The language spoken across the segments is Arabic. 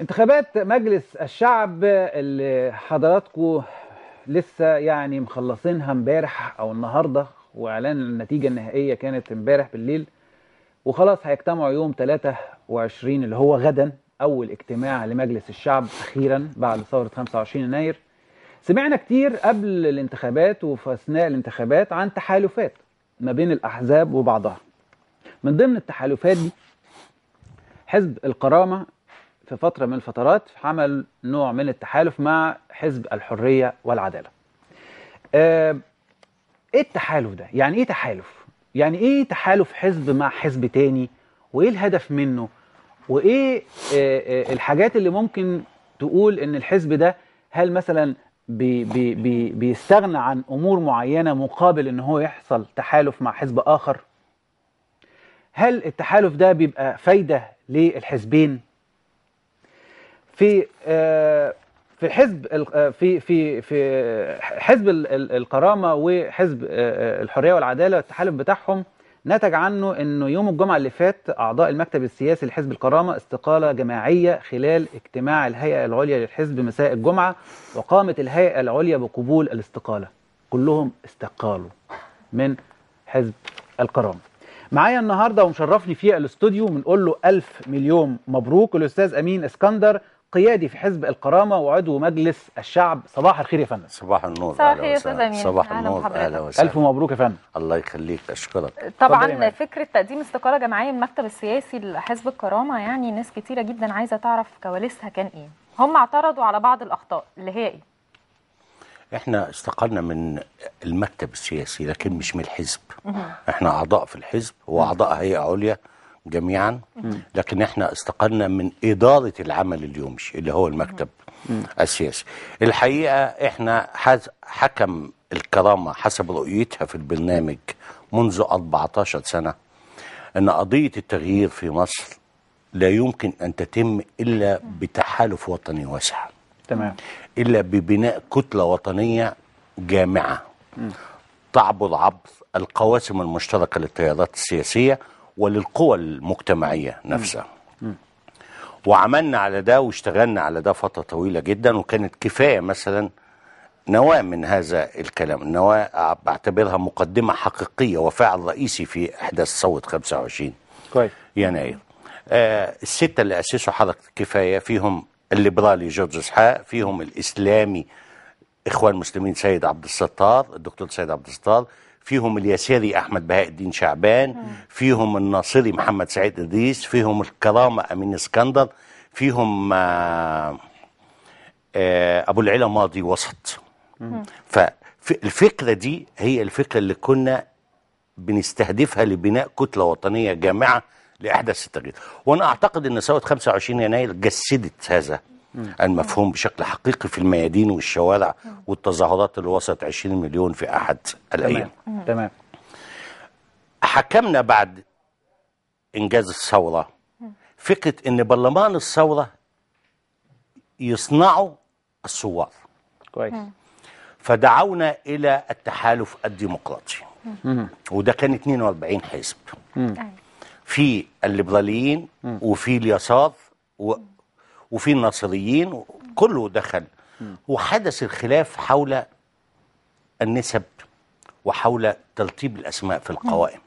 انتخابات مجلس الشعب اللي حضراتكم لسه يعني مخلصينها امبارح او النهارده واعلان النتيجه النهائيه كانت امبارح بالليل وخلاص هيجتمعوا يوم 23 اللي هو غدا اول اجتماع لمجلس الشعب اخيرا بعد ثوره 25 يناير سمعنا كتير قبل الانتخابات وفي اثناء الانتخابات عن تحالفات ما بين الاحزاب وبعضها من ضمن التحالفات دي حزب الكرامه في فترة من الفترات عمل نوع من التحالف مع حزب الحرية والعدالة آه ايه التحالف ده؟ يعني ايه تحالف؟ يعني ايه تحالف حزب مع حزب تاني؟ وايه الهدف منه؟ وايه آه،, آه الحاجات اللي ممكن تقول ان الحزب ده هل مثلا بي بي بي بيستغنى عن امور معينه مقابل ان هو يحصل تحالف مع حزب اخر هل التحالف ده بيبقى فايده للحزبين في آه، في حزب آه، في في في حزب الكرامه وحزب آه، الحريه والعداله والتحالف بتاعهم نتج عنه انه يوم الجمعه اللي فات اعضاء المكتب السياسي لحزب الكرامه استقاله جماعيه خلال اجتماع الهيئه العليا للحزب مساء الجمعه وقامت الهيئه العليا بقبول الاستقاله كلهم استقالوا من حزب الكرامه معايا النهارده ومشرفني في الاستوديو بنقول له الف مليون مبروك الاستاذ امين اسكندر قيادي في حزب الكرامه وعضو مجلس الشعب صباح الخير يا فندم صباح النور صباح الخير يا استاذ صباح النور اهلا وسهلا الف مبروك يا فندم الله يخليك اشكرك طبعا فكره تقديم استقاله جماعيه من المكتب السياسي لحزب الكرامه يعني ناس كتيره جدا عايزه تعرف كواليسها كان ايه هم اعترضوا على بعض الاخطاء اللي هي ايه احنا استقلنا من المكتب السياسي لكن مش من الحزب احنا اعضاء في الحزب واعضاء هيئه عليا جميعا لكن احنا استقلنا من إدارة العمل اليومي اللي هو المكتب السياسي الحقيقة احنا حكم الكرامة حسب رؤيتها في البرنامج منذ 14 سنة أن قضية التغيير في مصر لا يمكن أن تتم إلا بتحالف وطني واسع تمام إلا ببناء كتلة وطنية جامعة تعبر عبر القواسم المشتركة للتيارات السياسية وللقوى المجتمعية نفسها وعملنا على ده واشتغلنا على ده فترة طويلة جدا وكانت كفاية مثلا نواة من هذا الكلام نواة بعتبرها مقدمة حقيقية وفعل رئيسي في إحداث صوت 25 كويس يناير آه الستة اللي أسسوا حركة كفاية فيهم الليبرالي جورج إسحاق فيهم الإسلامي إخوان المسلمين سيد عبد الستار الدكتور سيد عبد الستار فيهم اليساري احمد بهاء الدين شعبان فيهم الناصري محمد سعيد ادريس فيهم الكرامه امين اسكندر فيهم آه، آه، ابو العلا ماضي وسط فالفكره دي هي الفكره اللي كنا بنستهدفها لبناء كتله وطنيه جامعه لاحداث التغيير وانا اعتقد ان ثوره 25 يناير جسدت هذا المفهوم بشكل حقيقي في الميادين والشوارع والتظاهرات اللي وصلت 20 مليون في أحد الأيام تمام حكمنا بعد إنجاز الثورة فكرة إن برلمان الثورة يصنعوا الثوار كويس فدعونا إلى التحالف الديمقراطي وده كان 42 حزب في الليبراليين وفي اليسار وفي الناصريين كله دخل وحدث الخلاف حول النسب وحول ترتيب الأسماء في القوائم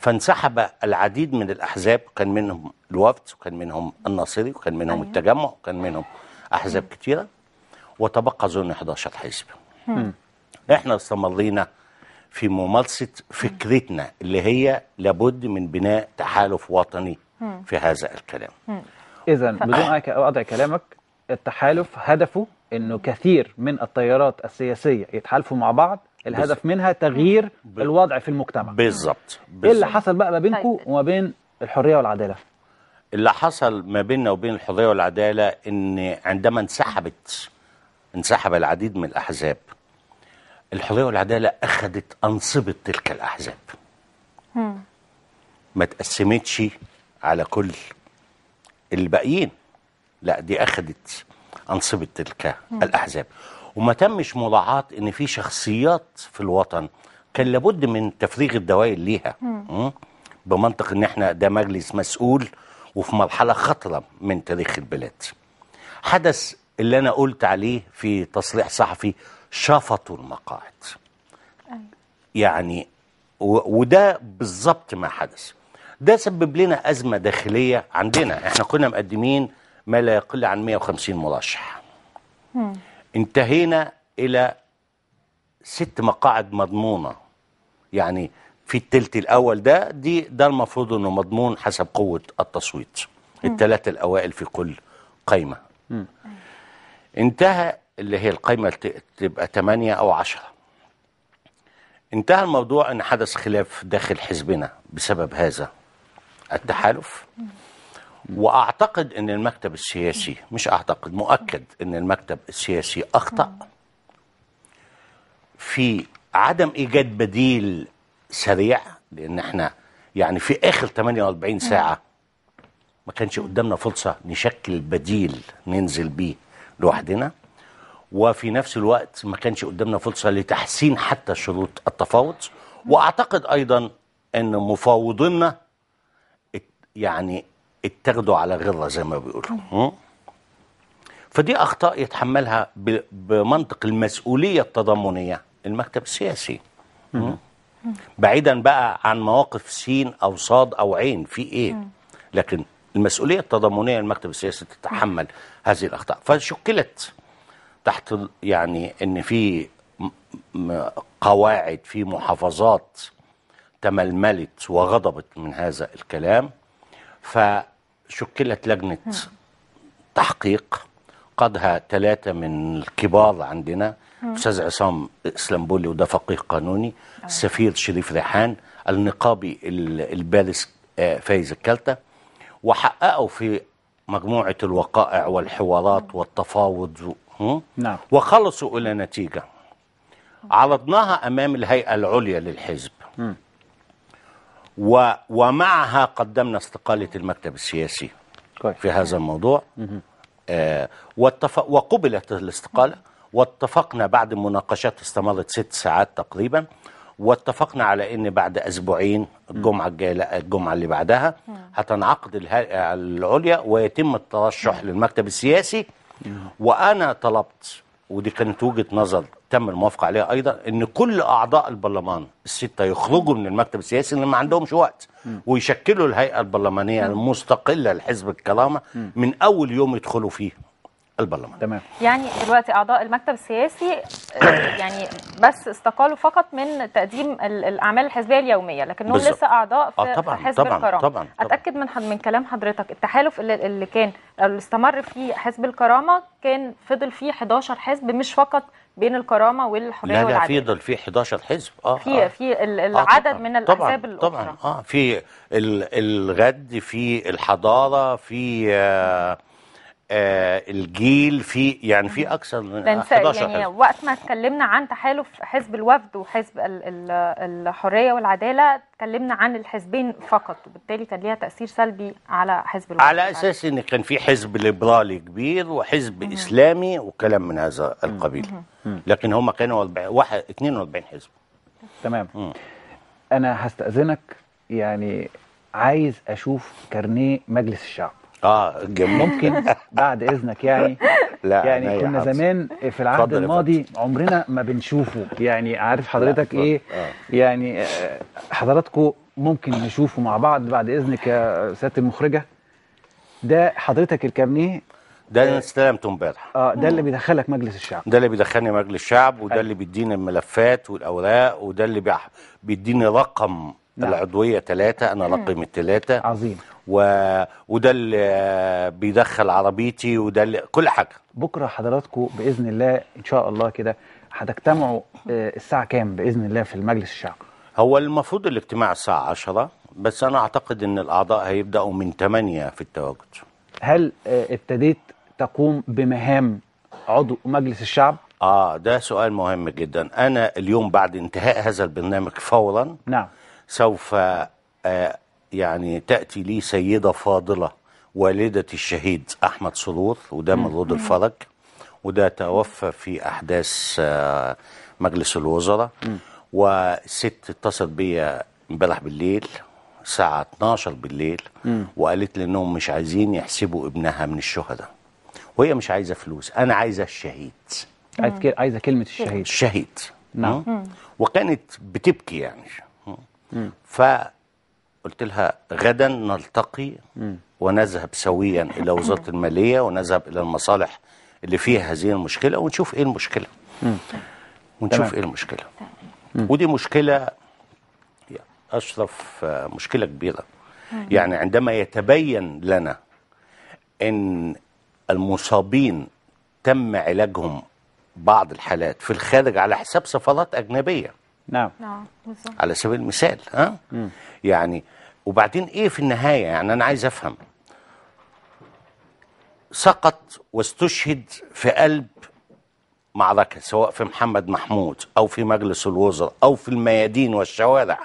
فانسحب العديد من الأحزاب كان منهم الوفد وكان منهم الناصري وكان منهم أيوه. التجمع وكان منهم أحزاب كثيره وتبقى زون 11 حزب احنا استمرينا في ممارسة فكرتنا اللي هي لابد من بناء تحالف وطني في هذا الكلام اذا بدون اقطع كلامك التحالف هدفه انه كثير من التيارات السياسيه يتحالفوا مع بعض الهدف منها تغيير الوضع في المجتمع بالظبط ايه اللي حصل بقى ما بينكم طيب. وما بين الحريه والعداله اللي حصل ما بيننا وبين الحريه والعداله ان عندما انسحبت انسحب العديد من الاحزاب الحريه والعداله اخذت انصبه تلك الاحزاب ما تقسمتش على كل الباقيين لا دي اخذت انصبه تلك الاحزاب وما تمش مراعاه ان في شخصيات في الوطن كان لابد من تفريغ الدوائر ليها بمنطق ان احنا ده مجلس مسؤول وفي مرحله خطره من تاريخ البلاد حدث اللي انا قلت عليه في تصريح صحفي شفطوا المقاعد يعني وده بالظبط ما حدث ده سبب لنا أزمة داخلية عندنا احنا كنا مقدمين ما لا يقل عن 150 مرشح انتهينا إلى ست مقاعد مضمونة يعني في التلت الأول ده دي ده المفروض أنه مضمون حسب قوة التصويت الثلاثة الأوائل في كل قايمة انتهى اللي هي القايمة تبقى 8 أو 10 انتهى الموضوع أن حدث خلاف داخل حزبنا بسبب هذا التحالف واعتقد ان المكتب السياسي مش اعتقد مؤكد ان المكتب السياسي اخطا في عدم ايجاد بديل سريع لان احنا يعني في اخر 48 ساعه ما كانش قدامنا فرصه نشكل بديل ننزل بيه لوحدنا وفي نفس الوقت ما كانش قدامنا فرصه لتحسين حتى شروط التفاوض واعتقد ايضا ان مفاوضينا يعني اتاخدوا على غره زي ما بيقولوا فدي اخطاء يتحملها بمنطق المسؤوليه التضامنيه المكتب السياسي بعيدا بقى عن مواقف سين او صاد او عين في ايه لكن المسؤوليه التضامنيه المكتب السياسي تتحمل هذه الاخطاء فشكلت تحت يعني ان في قواعد في محافظات تململت وغضبت من هذا الكلام فشكلت لجنة تحقيق قادها ثلاثة من الكبار عندنا أستاذ عصام إسلامبولي وده فقيه قانوني السفير آه. شريف ريحان النقابي البارز آه، فايز الكالتا وحققوا في مجموعة الوقائع والحوارات والتفاوض نعم. وخلصوا إلى نتيجة عرضناها أمام الهيئة العليا للحزب و ومعها قدمنا استقالة المكتب السياسي كوي. في هذا الموضوع آه وقبلت الاستقالة واتفقنا بعد مناقشات استمرت ست ساعات تقريبا واتفقنا على ان بعد اسبوعين الجمعه الجايه الجمعه اللي بعدها هتنعقد العليا ويتم الترشح للمكتب السياسي وانا طلبت ودي كانت وجهه نظر تم الموافقه عليها ايضا ان كل اعضاء البرلمان السته يخرجوا من المكتب السياسي اللي ما عندهمش وقت ويشكلوا الهيئه البرلمانيه المستقله لحزب الكرامه من اول يوم يدخلوا فيه البرلمان تمام يعني دلوقتي اعضاء المكتب السياسي آه، يعني بس استقالوا فقط من تقديم الاعمال الحزبيه اليوميه لكنهم لسه اعضاء في آه طبعًا حزب طبعًا الكرامه طبعًا طبعًا اتاكد من من كلام حضرتك التحالف اللي, اللي كان اللي استمر فيه حزب الكرامه كان فضل فيه 11 حزب مش فقط بين الكرامه والحريه لا والعداله لا في في 11 حزب اه في آه في آه، العدد آه من الاحزاب الاخرى طبعا اه في الغد في الحضاره في آه آه الجيل في يعني في اكثر من 11 يعني حزب. وقت ما اتكلمنا عن تحالف حزب الوفد وحزب الحريه والعداله اتكلمنا عن الحزبين فقط وبالتالي كان ليها تاثير سلبي على حزب الوفد على اساس ان كان في حزب ليبرالي كبير وحزب مم. اسلامي وكلام من هذا القبيل مم. لكن هم كانوا 42 حزب تمام مم. انا هستاذنك يعني عايز اشوف كارنيه مجلس الشعب اه جميل. ممكن بعد اذنك يعني لا يعني كنا حبس. زمان في العهد الماضي عمرنا ما بنشوفه يعني عارف حضرتك ايه آه. يعني آه، حضراتكم ممكن نشوفه مع بعض بعد اذنك يا سياده المخرجه ده حضرتك الكابنيه ده اللي استلمته امبارح اه ده اللي بيدخلك مجلس الشعب ده اللي بيدخلني مجلس الشعب وده أيوه. اللي بيديني الملفات والاوراق وده اللي بيديني رقم نعم. العضويه ثلاثه انا رقم الثلاثه عظيم و... وده اللي بيدخل عربيتي وده اللي... كل حاجه بكره حضراتكم باذن الله ان شاء الله كده هتجتمعوا آه، الساعه كام باذن الله في المجلس الشعبي هو المفروض الاجتماع الساعه 10 بس انا اعتقد ان الاعضاء هيبداوا من 8 في التواجد هل آه، ابتديت تقوم بمهام عضو مجلس الشعب اه ده سؤال مهم جدا انا اليوم بعد انتهاء هذا البرنامج فورا نعم سوف آه، يعني تأتي لي سيدة فاضلة والدة الشهيد أحمد صدور وده مولود الفرج وده توفى في أحداث آه، مجلس الوزراء وست اتصلت بيا امبارح بالليل الساعة 12 بالليل وقالت لي انهم مش عايزين يحسبوا ابنها من الشهداء وهي مش عايزة فلوس أنا عايزة الشهيد عايزة كلمة الشهيد الشهيد نعم وكانت بتبكي يعني فقلت لها غدا نلتقي ونذهب سويا إلى وزارة المالية ونذهب إلى المصالح اللي فيها هذه المشكلة ونشوف إيه المشكلة ونشوف إيه المشكلة ودي مشكلة أشرف مشكلة كبيرة يعني عندما يتبين لنا أن المصابين تم علاجهم بعض الحالات في الخارج على حساب سفارات أجنبية نعم نعم بالظبط على سبيل المثال ها يعني وبعدين ايه في النهايه يعني انا عايز افهم سقط واستشهد في قلب معركه سواء في محمد محمود او في مجلس الوزراء او في الميادين والشوارع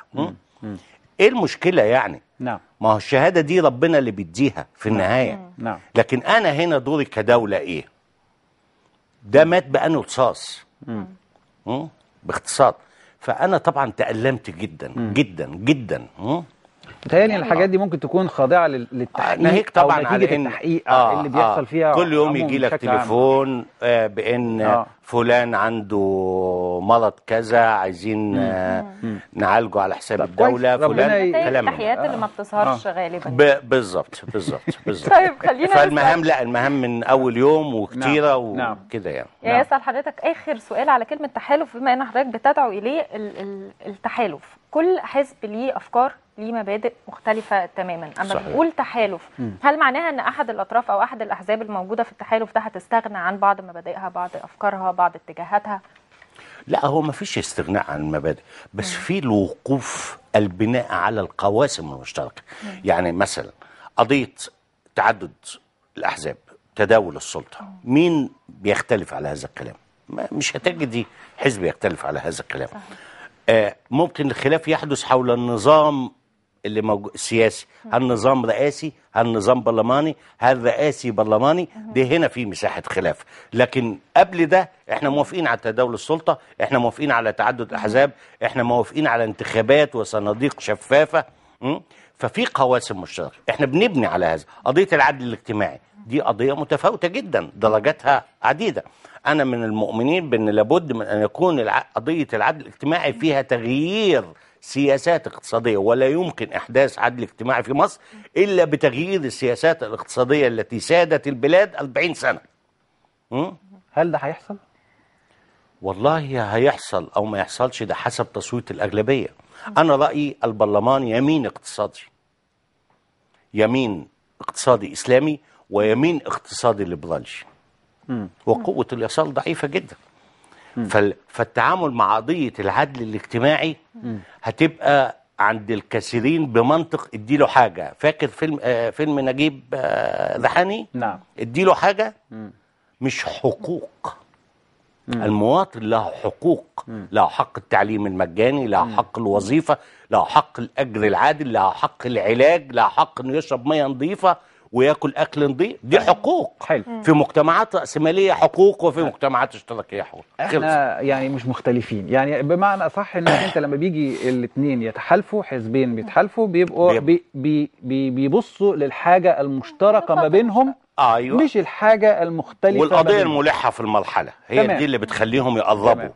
ايه المشكله يعني نعم ما هو الشهاده دي ربنا اللي بيديها في نعم. النهايه نعم لكن انا هنا دوري كدوله ايه ده مات بانه رصاص باختصار فانا طبعا تالمت جدا جدا جدا متهيألي يعني الحاجات دي ممكن تكون خاضعه للتحقيق طبعا أو نتيجه التحقيق آه اللي بيحصل آه فيها كل يوم يجي لك تليفون آه بان آه فلان عنده مرض كذا عايزين آه نعالجه على حساب الدوله فلان كلام التحيات اللي ما بتظهرش آه غالبا بالظبط بالظبط بالظبط طيب خلينا فالمهام لا المهام من اول يوم وكتيره نعم, نعم. وكده يعني يا نعم. اسال حضرتك اخر سؤال على كلمه تحالف بما ان حضرتك بتدعو اليه التحالف كل حزب ليه افكار ليه مبادئ مختلفه تماما اما صحيح. بنقول تحالف م. هل معناها ان احد الاطراف او احد الاحزاب الموجوده في التحالف ده هتستغنى عن بعض مبادئها بعض افكارها بعض اتجاهاتها لا هو ما فيش استغناء عن المبادئ بس م. في الوقوف البناء على القواسم المشتركه يعني مثلا قضيه تعدد الاحزاب تداول السلطه مين بيختلف على هذا الكلام ما مش هتجدي حزب يختلف على هذا الكلام صحيح. آه ممكن الخلاف يحدث حول النظام اللي موجود سياسي هل نظام رئاسي هل نظام برلماني هل رئاسي برلماني ده هنا في مساحه خلاف لكن قبل ده احنا موافقين على تداول السلطه احنا موافقين على تعدد الاحزاب احنا موافقين على انتخابات وصناديق شفافه ففي قواسم مشتركه احنا بنبني على هذا قضيه العدل الاجتماعي دي قضيه متفاوته جدا درجاتها عديده انا من المؤمنين بان لابد من ان يكون قضيه العدل الاجتماعي فيها تغيير سياسات اقتصادية ولا يمكن إحداث عدل اجتماعي في مصر إلا بتغيير السياسات الاقتصادية التي سادت البلاد 40 سنة هل ده هيحصل؟ والله هيحصل أو ما يحصلش ده حسب تصويت الأغلبية أنا رأيي البرلمان يمين اقتصادي يمين اقتصادي إسلامي ويمين اقتصادي ليبرالي وقوة اليسار ضعيفة جداً فالتعامل مع قضية العدل الاجتماعي هتبقى عند الكثيرين بمنطق اديله حاجة فاكر فيلم آه فيلم نجيب آه ذحني نعم اديله حاجة مش حقوق المواطن له حقوق له حق التعليم المجاني له حق الوظيفة له حق الأجر العادل له حق العلاج له حق انه يشرب مية نظيفة وياكل اكل نظيف دي طيب. حقوق حلو في مجتمعات راسماليه حقوق وفي حلو. مجتمعات اشتراكيه حقوق احنا خلص. يعني مش مختلفين يعني بمعنى اصح انك انت لما بيجي الاثنين يتحالفوا حزبين بيتحالفوا بيبقوا بي بي بي بيبصوا للحاجه المشتركه ما بينهم ايوه مش الحاجه المختلفه والقضيه الملحه في المرحله هي تمام. دي اللي بتخليهم يقربوا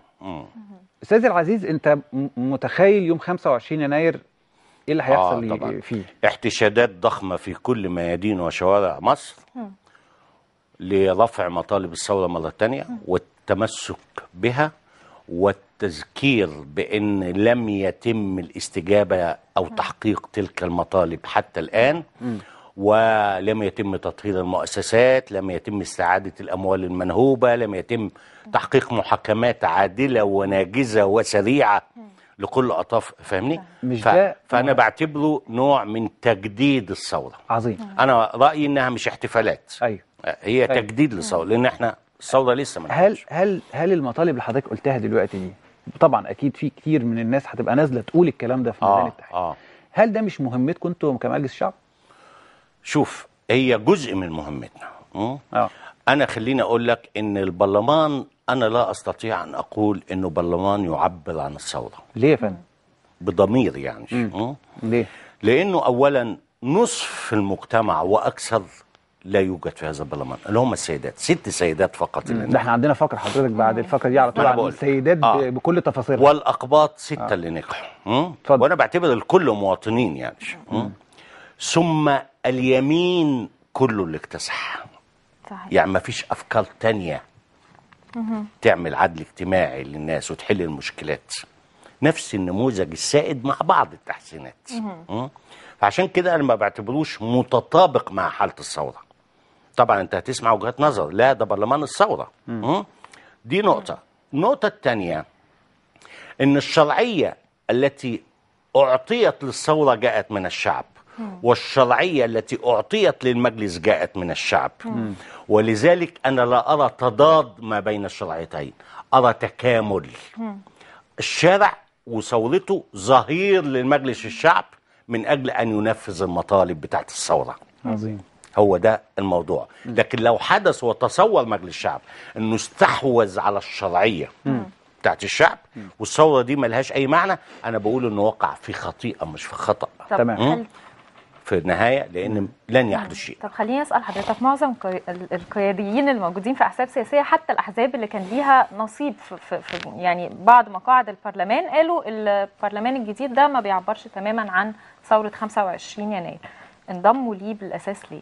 استاذ العزيز انت متخيل يوم 25 يناير ايه اللي هيحصل آه طبعًا. فيه احتشادات ضخمه في كل ميادين وشوارع مصر لرفع مطالب الثوره مره ثانيه والتمسك بها والتذكير بان لم يتم الاستجابه او م. تحقيق تلك المطالب حتى الان م. ولم يتم تطهير المؤسسات لم يتم استعادة الأموال المنهوبة لم يتم تحقيق محاكمات عادلة وناجزة وسريعة م. لكل اطراف فاهمني مش ف... ده فانا بعتبره نوع من تجديد الثوره عظيم انا رايي انها مش احتفالات ايوه هي أيوه. تجديد للثوره لان احنا الثوره لسه ما هل هل هل المطالب اللي حضرتك قلتها دلوقتي دي طبعا اكيد في كتير من الناس هتبقى نازله تقول الكلام ده في ميدان آه التحرير آه. هل ده مش مهمتكم انتم كمجلس شعب شوف هي جزء من مهمتنا م? آه. انا خليني اقول لك ان البرلمان أنا لا أستطيع أن أقول إنه برلمان يعبر عن الثورة ليه فن؟ بضمير يعني ليه؟ لأنه أولا نصف المجتمع وأكثر لا يوجد في هذا البرلمان اللي هم السيدات ست سيدات فقط اللي احنا عندنا فقره حضرتك بعد الفقره دي على طول عن السيدات آه. بكل تفاصيلها والاقباط سته آه. اللي نجحوا وانا بعتبر الكل مواطنين يعني ثم اليمين كله اللي اكتسح صحيح. يعني ما فيش افكار تانية تعمل عدل اجتماعي للناس وتحل المشكلات نفس النموذج السائد مع بعض التحسينات فعشان كده انا ما بعتبروش متطابق مع حاله الثوره طبعا انت هتسمع وجهات نظر لا ده برلمان الثوره دي نقطه النقطه الثانيه ان الشرعيه التي اعطيت للثوره جاءت من الشعب والشرعية التي أعطيت للمجلس جاءت من الشعب ولذلك أنا لا أرى تضاد ما بين الشرعيتين أرى تكامل الشارع وثورته ظهير للمجلس الشعب من أجل أن ينفذ المطالب بتاعت الثورة عظيم هو ده الموضوع لكن لو حدث وتصور مجلس الشعب أنه استحوذ على الشرعية بتاعت الشعب والثوره دي ملهاش اي معنى انا بقول انه وقع في خطيئه مش في خطا تمام في النهايه لان لن يحدث شيء. طب خليني اسال حضرتك معظم القياديين الموجودين في احزاب سياسيه حتى الاحزاب اللي كان ليها نصيب في, في يعني بعض مقاعد البرلمان قالوا البرلمان الجديد ده ما بيعبرش تماما عن ثوره 25 يناير. انضموا ليه بالاساس ليه؟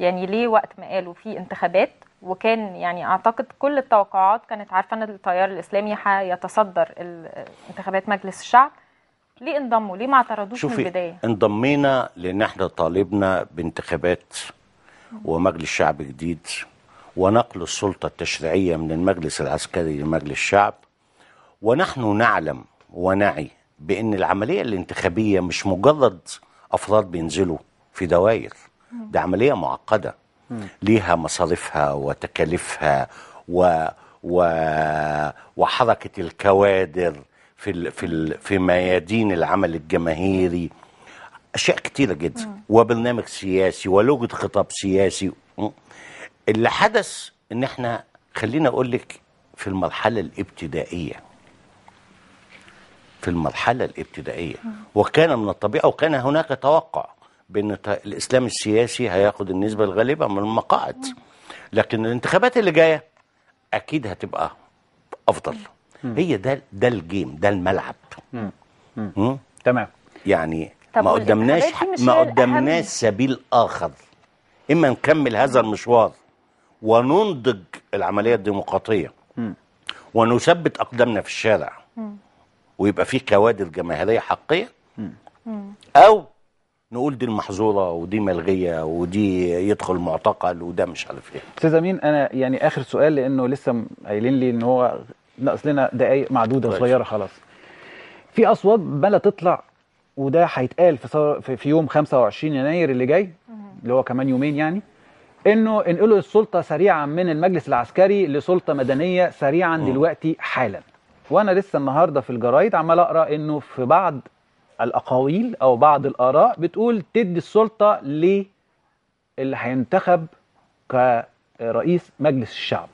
يعني ليه وقت ما قالوا في انتخابات وكان يعني اعتقد كل التوقعات كانت عارفه ان التيار الاسلامي هيتصدر انتخابات مجلس الشعب ليه انضموا ليه ما اعترضوش من البدايه انضمينا لان احنا طالبنا بانتخابات ومجلس شعب جديد ونقل السلطه التشريعيه من المجلس العسكري لمجلس الشعب ونحن نعلم ونعي بان العمليه الانتخابيه مش مجرد افراد بينزلوا في دوائر ده عمليه معقده ليها مصاريفها وتكاليفها و... و... وحركه الكوادر في ال في في ميادين العمل الجماهيري اشياء كتيره جدا وبرنامج سياسي ولغه خطاب سياسي اللي حدث ان احنا خليني اقول لك في المرحله الابتدائيه في المرحله الابتدائيه وكان من الطبيعه وكان هناك توقع بان الاسلام السياسي هياخد النسبه الغالبه من المقاعد لكن الانتخابات اللي جايه اكيد هتبقى افضل هي ده ده الجيم ده الملعب تمام يعني ما قدمناش ما قدمناش سبيل اخر اما نكمل هذا المشوار وننضج العمليه الديمقراطيه ونثبت اقدامنا في الشارع ويبقى في كوادر جماهيريه حقيقيه او نقول دي المحظوره ودي ملغيه ودي يدخل معتقل وده مش عارف ايه استاذ امين انا يعني اخر سؤال لانه لسه قايلين لي ان هو ناقص لنا دقائق معدوده طيب. صغيره خلاص في اصوات بلا تطلع وده هيتقال في في يوم 25 يناير اللي جاي اللي هو كمان يومين يعني انه انقلوا السلطه سريعا من المجلس العسكري لسلطه مدنيه سريعا م. دلوقتي حالا وانا لسه النهارده في الجرايد عمال اقرا انه في بعض الاقاويل او بعض الاراء بتقول تدي السلطه ل اللي هينتخب كرئيس مجلس الشعب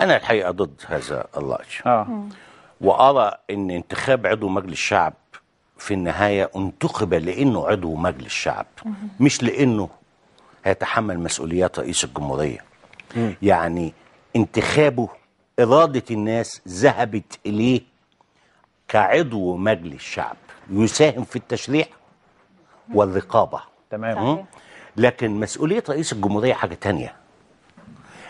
أنا الحقيقة ضد هذا الرأي آه. وأرى أن انتخاب عضو مجلس الشعب في النهاية انتخب لأنه عضو مجلس الشعب مش لأنه هيتحمل مسؤوليات رئيس الجمهورية يعني انتخابه إرادة الناس ذهبت إليه كعضو مجلس الشعب يساهم في التشريع والرقابة تمام لكن مسؤولية رئيس الجمهورية حاجة تانية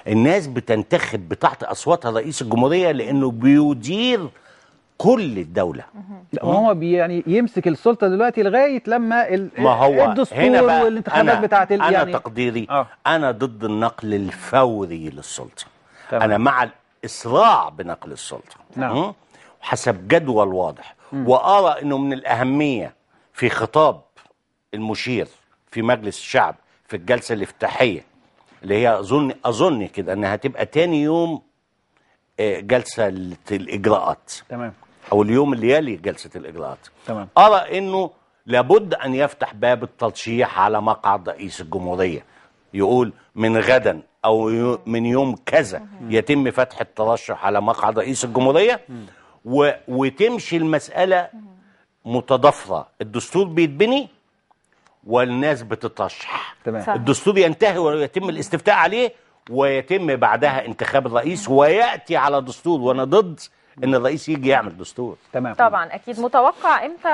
الناس بتنتخب بتحت اصواتها رئيس الجمهوريه لانه بيدير كل الدوله ما هو يعني يمسك السلطه دلوقتي لغايه لما ما هو الدستور هنا بقى والانتخابات ال... انا يعني تقديري آه. انا ضد النقل الفوري للسلطه طبعا. انا مع الاسراع بنقل السلطه نعم حسب جدول واضح مم. وارى انه من الاهميه في خطاب المشير في مجلس الشعب في الجلسه الافتتاحيه اللي هي اظن اظن كده انها هتبقى تاني يوم آه، جلسه الاجراءات تمام او اليوم اللي يلي جلسه الاجراءات تمام ارى انه لابد ان يفتح باب الترشيح على مقعد رئيس الجمهوريه يقول من غدا او من يوم كذا يتم فتح الترشح على مقعد رئيس الجمهوريه و... وتمشي المساله متضافره الدستور بيتبني والناس بتترشح تمام الدستور ينتهي ويتم الاستفتاء عليه ويتم بعدها انتخاب الرئيس وياتي على دستور وانا ضد ان الرئيس يجي يعمل دستور تمام طبعا اكيد متوقع امتى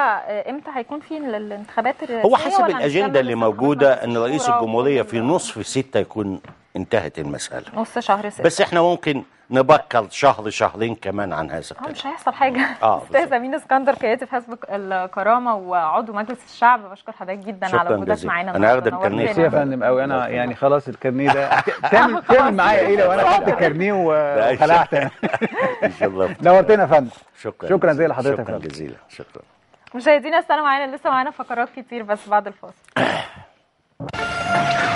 امتى هيكون في الانتخابات هو حسب الاجنده اللي موجوده ان رئيس الجمهوريه في نصف سته يكون انتهت المساله نص شهر ستة. بس احنا ممكن نبكر شهر شهرين كمان عن هذا اه، الكلام مش هيحصل حاجه اه، استاذ امين اسكندر كاتب حزب الكرامه وعضو مجلس الشعب بشكر حضرتك جدا على وجودك معانا انا هاخد الكارنيه يا فندم قوي انا يعني خلاص الكارنيه ده تعمل تعمل معايا ايه لو انا خدت الكارنيه وخلعت ان شاء الله نورتنا يا فندم شكرا شكرا زي لحضرتك شكرا جزيلا شكرا مشاهدينا استنوا معانا لسه معانا فقرات كتير بس بعد الفاصل